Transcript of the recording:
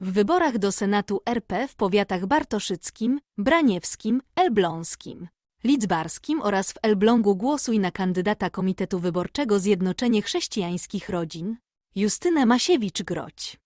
W wyborach do Senatu RP w powiatach bartoszyckim, braniewskim, elbląskim, lidzbarskim oraz w Elblągu głosuj na kandydata Komitetu Wyborczego Zjednoczenie Chrześcijańskich Rodzin, Justynę Masiewicz-Groć.